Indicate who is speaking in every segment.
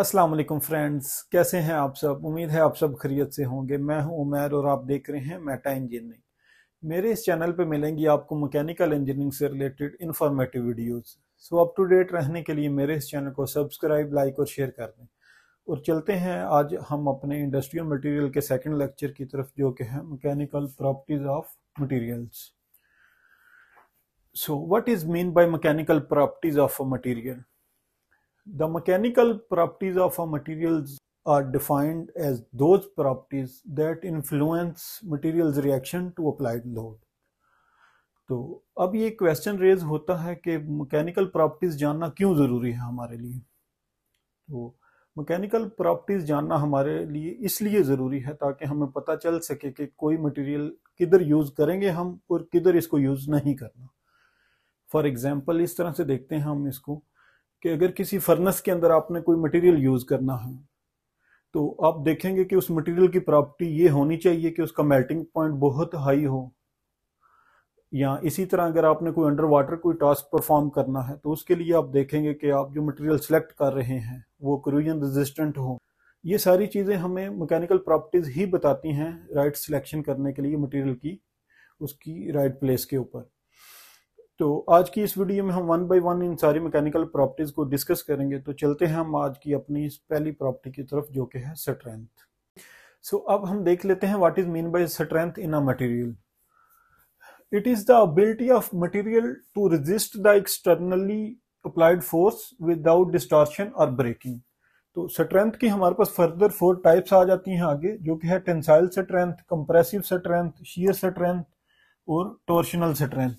Speaker 1: अस्सलाम वालेकुम फ्रेंड्स कैसे हैं आप सब उम्मीद है आप सब खरीत से होंगे मैं हूं उमैर और आप देख रहे हैं मेटा इंजीनियरिंग मेरे इस चैनल पे मिलेंगी आपको मैकेनिकल इंजीनियरिंग से related informative videos so up to date रहने के लिए मेरे इस चैनल को सब्सक्राइब लाइक और शेयर कर दें और चलते हैं आज हम अपने इंडस्ट्रियल मटीरियल के सेकेंड लेक्चर की तरफ जो कि है mechanical properties of materials so what is mean by mechanical properties of a material The mechanical properties of a materials are defined as those properties that influence material's reaction to applied load. तो अब ये question raise होता है कि mechanical properties जानना क्यों ज़रूरी है हमारे लिए तो मैकेनिकल प्रॉपर्टीज जानना हमारे लिए इसलिए ज़रूरी है ताकि हमें पता चल सके कि कोई मटेरियल किधर यूज़ करेंगे हम और किधर इसको यूज़ नहीं करना फॉर एग्जांपल इस तरह से देखते हैं हम इसको कि अगर किसी फर्नेस के अंदर आपने कोई मटेरियल यूज़ करना है तो आप देखेंगे कि उस मटेरियल की प्रॉपर्टी ये होनी चाहिए कि उसका मेल्टिंग पॉइंट बहुत हाई हो या इसी तरह अगर आपने कोई अंडर वाटर कोई टास्क परफॉर्म करना है तो उसके लिए आप देखेंगे कि आप जो मटेरियल सेलेक्ट कर रहे हैं वो क्रूजन रेजिस्टेंट हो ये सारी चीज़ें हमें मैकेनिकल प्रॉपर्टीज़ ही बताती हैं राइट सिलेक्शन करने के लिए मटेरियल की उसकी राइट प्लेस के ऊपर तो आज की इस वीडियो में हम वन बाय वन इन सारी मैकेनिकल प्रॉपर्टीज को डिस्कस करेंगे तो चलते हैं हम आज की अपनी पहली प्रॉपर्टी की तरफ जो कि है स्ट्रेंथ सो so, अब हम देख लेते हैं what is mean by strength in a material it is the ability of material to resist the externally applied force without distortion और ब्रेकिंग तो स्ट्रेंथ की हमारे पास फर्दर फोर टाइप्स आ जाती हैं आगे जो कि है tensile strength compressive strength shear strength और टोर्शनल स्ट्रेंथ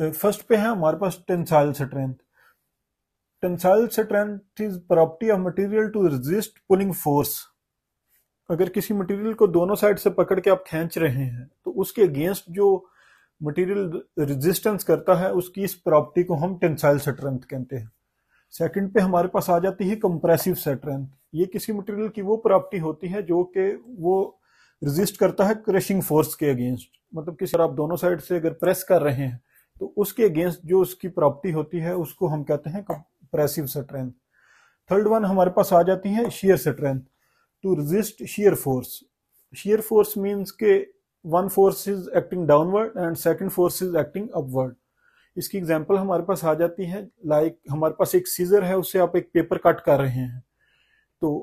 Speaker 1: फर्स्ट पे है हमारे पास tensile strength tensile strength is property of material to resist pulling force अगर किसी मटेरियल को दोनों साइड से पकड़ के आप खींच रहे हैं तो उसके अगेंस्ट जो मटेरियल रेजिस्टेंस करता है उसकी इस प्रॉपर्टी को हम टेंसाइल स्ट्रेंथ कहते हैं सेकंड पे हमारे पास आ जाती है कंप्रेसिव स्ट्रेंथ ये किसी मटेरियल की वो प्रॉपर्टी होती है जो कि वो रेजिस्ट करता है क्रशिंग फोर्स के अगेंस्ट मतलब किसी आप दोनों साइड से अगर प्रेस कर रहे हैं तो उसके अगेंस्ट जो उसकी प्रॉपर्टी होती है उसको हम कहते हैं कंप्रेसिव स्ट्रेंथ थर्ड वन हमारे पास आ जाती है shear strength to resist shear force shear force means के one force is acting downward and second force is acting upward इसकी एग्जाम्पल हमारे पास आ जाती है लाइक like, हमारे पास एक सीजर है उससे आप एक पेपर कट कर रहे हैं तो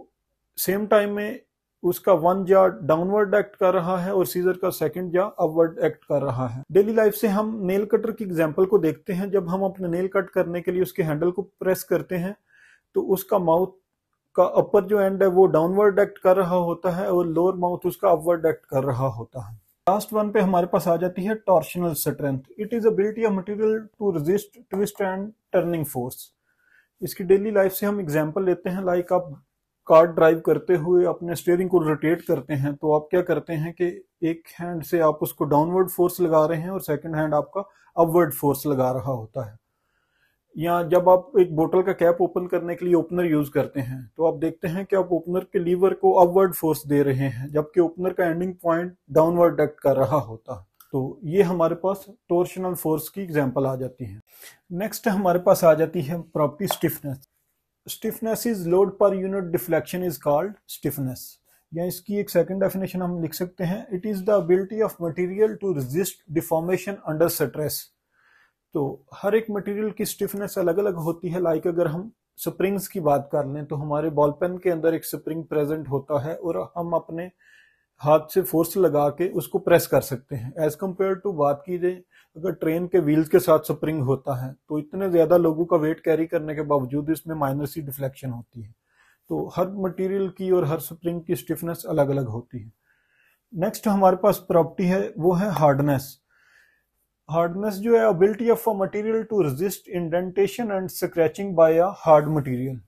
Speaker 1: सेम टाइम में उसका वन जा डाउनवर्ड एक्ट कर रहा है और सीजर का सेकंड जा अपवर्ड एक्ट कर रहा है डेली लाइफ से हम नेल कटर की एग्जांपल को देखते हैं जब हम अपने नेल कट करने के लिए उसके हैंडल को प्रेस करते हैं तो उसका माउथ का अपर जो एंड है वो डाउनवर्ड एक्ट कर रहा होता है और लोअर माउथ उसका अपवर्ड एक्ट कर रहा होता है लास्ट वन पे हमारे पास आ जाती है torsional strength it is ability of material to resist twist and turning force इसकी डेली लाइफ से हम एग्जाम्पल लेते हैं लाइक आप कार ड्राइव करते हुए अपने स्टेयरिंग को रोटेट करते हैं तो आप क्या करते हैं कि एक हैंड से आप उसको डाउनवर्ड फोर्स लगा रहे हैं और सेकंड हैंड आपका अपवर्ड फोर्स लगा रहा होता है या जब आप एक बोतल का कैप ओपन करने के लिए ओपनर यूज करते हैं तो आप देखते हैं कि आप ओपनर के लीवर को अपवर्ड फोर्स दे रहे हैं जबकि ओपनर का एंडिंग पॉइंट डाउनवर्ड एक्ट कर रहा होता है तो ये हमारे पास टोर्शनल फोर्स की एग्जांपल आ जाती है नेक्स्ट हमारे पास आ जाती है property stiffness stiffness is load per unit deflection is called stiffness या इसकी एक सेकंड डेफिनेशन हम लिख सकते हैं it is the ability of material to resist deformation under stress तो हर एक मटेरियल की स्टिफनेस अलग अलग होती है लाइक अगर हम स्प्रिंग्स की बात कर लें तो हमारे बॉल पेन के अंदर एक स्प्रिंग प्रेजेंट होता है और हम अपने हाथ से फोर्स लगा के उसको प्रेस कर सकते हैं एज कम्पेयर टू बात की जाए अगर ट्रेन के व्हील्स के साथ स्प्रिंग होता है तो इतने ज़्यादा लोगों का वेट कैरी करने के बावजूद इसमें माइनर सी डिफ्लेक्शन होती है तो हर मटेरियल की और हर स्प्रिंग की स्टिफनेस अलग अलग होती है नेक्स्ट हमारे पास प्रॉपर्टी है वो है हार्डनेस हार्डनेस जो है ability of a material to resist indentation and scratching by a hard material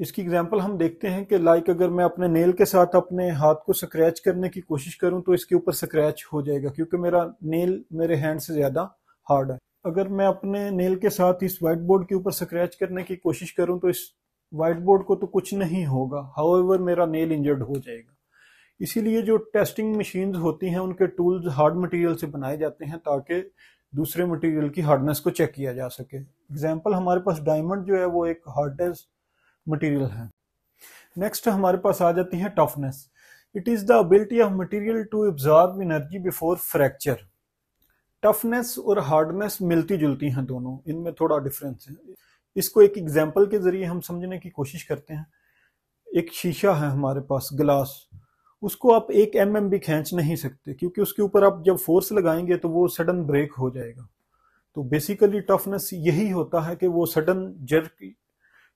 Speaker 1: इसकी एग्जांपल हम देखते हैं कि लाइक अगर मैं अपने नेल के साथ अपने हाथ को स्क्रैच करने की कोशिश करूं तो इसके ऊपर स्क्रैच हो जाएगा क्योंकि मेरा नेल मेरे हैंड से ज़्यादा हार्ड है अगर मैं अपने नेल के साथ इस वाइट बोर्ड के ऊपर स्क्रैच करने की कोशिश करूं तो इस वाइट बोर्ड को तो कुछ नहीं होगा हाउ मेरा नेल इंजर्ड हो जाएगा इसीलिए जो टेस्टिंग मशीन होती हैं उनके टूल्स हार्ड मटेरियल से बनाए जाते हैं ताकि दूसरे मटेरियल की हार्डनेस को चेक किया जा सके एग्जाम्पल हमारे पास डायमंड जो है वो एक हार्डेस्ट मटेरियल है नेक्स्ट हमारे पास आ जाती है toughness it is the ability of material to absorb energy before fracture toughness और हार्डनेस मिलती जुलती हैं दोनों इनमें थोड़ा डिफरेंस है इसको एक एग्जाम्पल के ज़रिए हम समझने की कोशिश करते हैं एक शीशा है हमारे पास ग्लास उसको आप एक एम एम भी खींच नहीं सकते क्योंकि उसके ऊपर आप जब फोर्स लगाएंगे तो वो सडन ब्रेक हो जाएगा तो बेसिकली टफनेस यही होता है कि वो सडन जर्क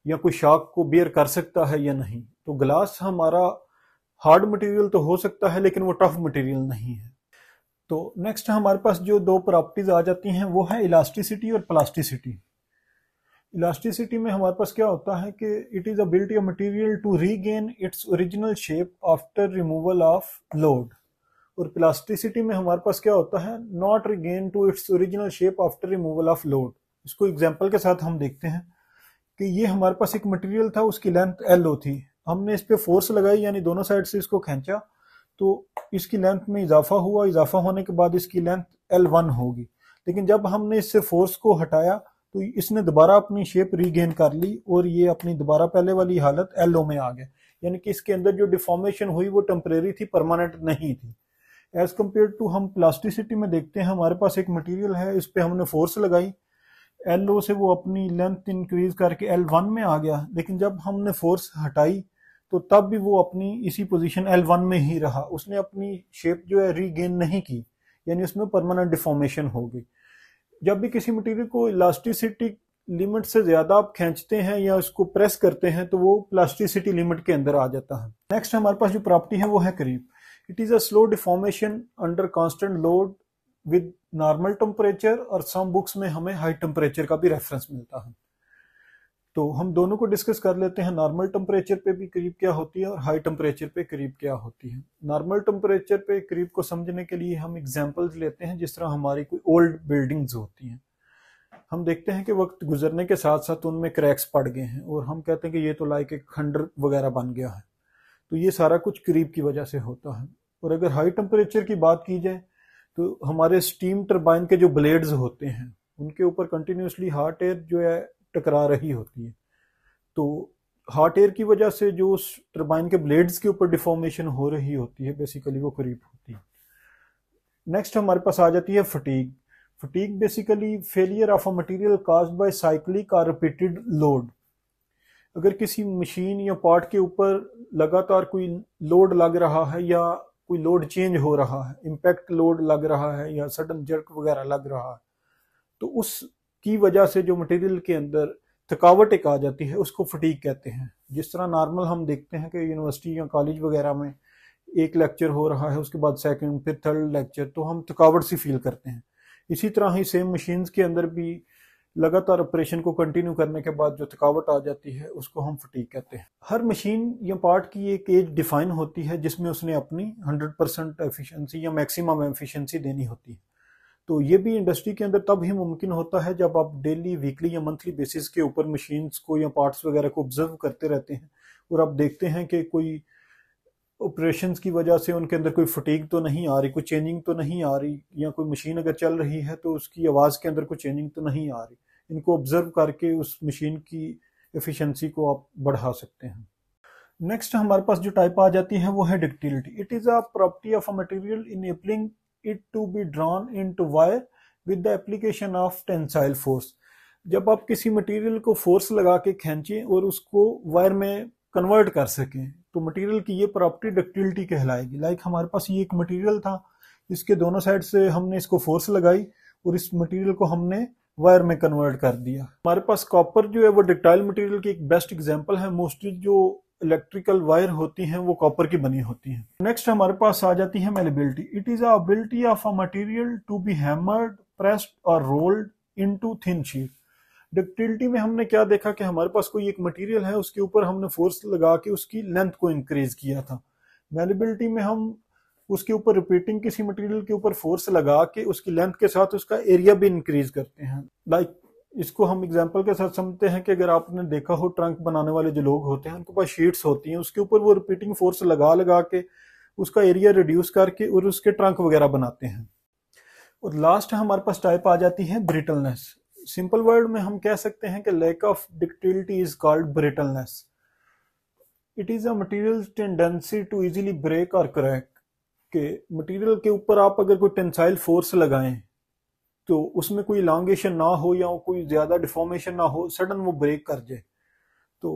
Speaker 1: या कोई शाक को बेयर कर सकता है या नहीं तो ग्लास हमारा हार्ड मटेरियल तो हो सकता है लेकिन वो टफ मटेरियल नहीं है तो नेक्स्ट हमारे पास जो दो प्रॉपर्टीज आ जाती हैं वो है इलास्टिसिटी और प्लास्टिसिटी इलास्टिसिटी में हमारे पास क्या होता है कि it is ability of material to regain its original shape after removal of load और प्लास्टिसिटी में हमारे पास क्या होता है not regain to its original shape after removal of load इसको एग्जाम्पल के साथ हम देखते हैं कि ये हमारे पास एक मटेरियल था उसकी लेंथ एल ओ थी हमने इस पर फोर्स लगाई यानी दोनों साइड से इसको खींचा तो इसकी लेंथ में इजाफा हुआ इजाफा होने के बाद इसकी लेंथ एल वन होगी लेकिन जब हमने इससे फोर्स को हटाया तो इसने दोबारा अपनी शेप रीगेन कर ली और ये अपनी दोबारा पहले वाली हालत एल ओ में आ गए यानी कि इसके अंदर जो डिफॉर्मेशन हुई वो टेम्परेरी थी परमानेंट नहीं थी एज कम्पेयर टू हम प्लास्टिसिटी में देखते हैं हमारे पास एक मटेरियल है इस पर हमने फोर्स लगाई एल ओ से वो अपनी लेंथ इंक्रीज करके एल वन में आ गया लेकिन जब हमने फोर्स हटाई तो तब भी वो अपनी इसी पोजीशन एल वन में ही रहा उसने अपनी शेप जो है रीगेन नहीं की यानी उसमें परमानेंट डिफॉर्मेशन हो गई जब भी किसी मटेरियल को इलास्टिसिटी लिमिट से ज़्यादा आप खींचते हैं या उसको प्रेस करते हैं तो वो प्लास्टिसिटी लिमिट के अंदर आ जाता है नेक्स्ट हमारे पास जो प्रॉपर्टी है वो है creep it is a slow deformation under constant load with normal temperature और सम बुक्स में हमें हाई टेम्परेचर का भी रेफरेंस मिलता है तो हम दोनों को डिस्कस कर लेते हैं नॉर्मल टेम्परेचर पे भी करीब क्या होती है और हाई टेम्परेचर पे करीब क्या होती है नॉर्मल टेम्परेचर पे करीब को समझने के लिए हम एग्जाम्पल्स लेते हैं जिस तरह हमारी कोई ओल्ड बिल्डिंग्स होती हैं हम देखते हैं कि वक्त गुजरने के साथ साथ उनमें क्रैक्स पड़ गए हैं और हम कहते हैं कि ये तो लाइक एक खंडर वगैरह बन गया है तो ये सारा कुछ करीब की वजह से होता है और अगर हाई टेम्परेचर की बात की जाए तो हमारे स्टीम टरबाइन के जो ब्लेड्स होते हैं उनके ऊपर कंटिन्यूसली हार्ट एयर जो है टकरा रही होती है तो हार्ट एयर की वजह से जो टरबाइन के ब्लेड्स के ऊपर डिफॉर्मेशन हो रही होती है बेसिकली वो करीब होती है नेक्स्ट हमारे पास आ जाती है fatigue fatigue basically failure of a material caused by cyclic or repeated load अगर किसी मशीन या पार्ट के ऊपर लगातार कोई लोड लग रहा है या कोई लोड चेंज हो रहा है इम्पैक्ट लोड लग रहा है या सडन जर्क वगैरह लग रहा है तो उस की वजह से जो मटेरियल के अंदर थकावट एक आ जाती है उसको फटीक कहते हैं जिस तरह नॉर्मल हम देखते हैं कि यूनिवर्सिटी या कॉलेज वगैरह में एक लेक्चर हो रहा है उसके बाद सेकंड फिर थर्ड लेक्चर तो हम थकावट सी फील करते हैं इसी तरह ही सेम मशीन्स के अंदर भी लगातार ऑपरेशन को कंटिन्यू करने के बाद जो थकावट आ जाती है उसको हम फटीक कहते हैं हर मशीन या पार्ट की एक एज डिफाइन होती है जिसमें उसने अपनी 100 परसेंट एफिशेंसी या मैक्सिमम एफिशिएंसी देनी होती है तो ये भी इंडस्ट्री के अंदर तब ही मुमकिन होता है जब आप डेली वीकली या मंथली बेसिस के ऊपर मशीन्स को या पार्ट्स वगैरह को ऑब्जर्व करते रहते हैं और आप देखते हैं कि कोई ऑपरेशन की वजह से उनके अंदर कोई फटीक तो नहीं आ रही कोई चेंजिंग तो नहीं आ रही या कोई मशीन अगर चल रही है तो उसकी आवाज़ के अंदर कोई चेंजिंग तो नहीं आ रही इनको ऑब्ज़र्व करके उस मशीन की एफिशिएंसी को आप बढ़ा सकते हैं नेक्स्ट हमारे पास जो टाइप आ जाती है वो है ductility it is a property of a material enabling it to be drawn into wire with the application of tensile force जब आप किसी मटेरियल को फोर्स लगा के खींचें और उसको वायर में कन्वर्ट कर सकें तो मटेरियल की ये प्रॉपर्टी डक्टिलिटी कहलाएगी लाइक हमारे पास ये एक मटेरियल था इसके दोनों साइड से हमने इसको फोर्स लगाई और इस मटेरियल को हमने वायर में कन्वर्ट कर दिया हमारे पास कॉपर जो है वो डक्टाइल मटेरियल की एक बेस्ट एग्जांपल है मोस्टली जो इलेक्ट्रिकल वायर होती हैं वो कॉपर की बनी होती हैं नेक्स्ट हमारे पास आ जाती है malleability it is ability of a material to be hammered pressed और rolled in thin sheet ductility में हमने क्या देखा कि हमारे पास कोई एक मटेरियल है उसके ऊपर हमने फोर्स लगा के उसकी लेंथ को इंक्रीज किया था वेलेबिलिटी में हम उसके ऊपर रिपीटिंग किसी मटेरियल के ऊपर फोर्स लगा के उसकी लेंथ के साथ उसका एरिया भी इंक्रीज करते हैं लाइक like, इसको हम एग्जाम्पल के साथ समझते हैं कि अगर आपने देखा हो ट्रंक बनाने वाले जो लोग होते हैं उनके पास शीट्स होती हैं उसके ऊपर वो रिपीटिंग फोर्स लगा लगा के उसका एरिया रिड्यूस करके और उसके ट्रंक वगैरह बनाते हैं और लास्ट हमारे पास टाइप आ जाती है ब्रिटलनेस सिंपल वर्ड में हम कह सकते हैं कि lack of ductility is called brittleness it is a material tendency to easily break और क्रैक के मटेरियल के ऊपर आप अगर कोई टेंसाइल फोर्स लगाएं तो उसमें कोई इलांगेशन ना हो या कोई ज़्यादा डिफॉर्मेशन ना हो सडन वो ब्रेक कर जाए तो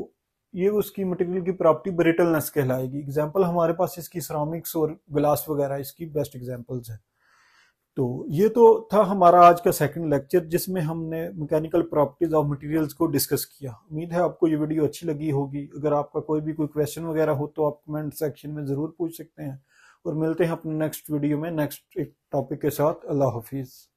Speaker 1: ये उसकी मटेरियल की प्रॉपर्टी ब्रिटलनेस कहलाएगी एग्जाम्पल हमारे पास इसकी सरामिक्स और ग्लास वगैरह इसकी बेस्ट एग्जाम्पल्स हैं तो ये तो था हमारा आज का सेकंड लेक्चर जिसमें हमने मैकेनिकल प्रॉपर्टीज ऑफ मटेरियल्स को डिस्कस किया उम्मीद है आपको ये वीडियो अच्छी लगी होगी अगर आपका कोई भी कोई क्वेश्चन वगैरह हो तो आप कमेंट सेक्शन में ज़रूर पूछ सकते हैं और मिलते हैं अपने नेक्स्ट वीडियो में नेक्स्ट एक टॉपिक के साथ अल्लाह हाफिज़